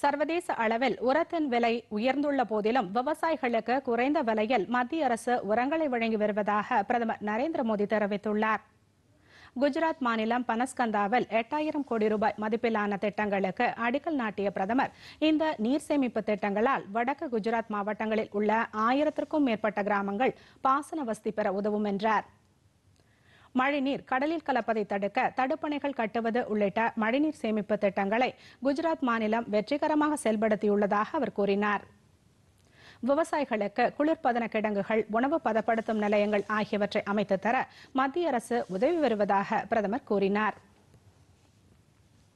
சர்வதேச அளவில் உரத்தின் விலை உயர்ந்துள்ள போதிலும் விவசாயிகளுக்கு குறைந்த விலையில் மத்திய அரசு உரங்களை வழங்கி வருவதாக பிரதமர் நரேந்திர மோடி தெரிவித்துள்ளார் குஜராத் மாநிலம் பனஸ்கந்தாவில் எட்டாயிரம் கோடி ரூபாய் மதிப்பிலான திட்டங்களுக்கு அடிக்கல் நாட்டிய பிரதமர் இந்த நீர் சேமிப்பு திட்டங்களால் வடக்கு குஜராத் மாவட்டங்களில் உள்ள ஆயிரத்திற்கும் மேற்பட்ட கிராமங்கள் பாசன வசதி பெற உதவும் என்றாா் மழைநீர் கடலில் கலப்பதை தடுக்க தடுப்பணைகள் கட்டுவது உள்ளிட்ட மழைநீர் சேமிப்பு திட்டங்களை குஜராத் மாநிலம் வெற்றிகரமாக செயல்படுத்தியுள்ளதாக அவர் கூறினார் விவசாயிகளுக்கு குளிர்பதன கிடங்குகள் உணவு பதப்படுத்தும் நிலையங்கள் ஆகியவற்றை அமைத்து தர மத்திய அரசு உதவி வருவதாக பிரதமர் கூறினாா்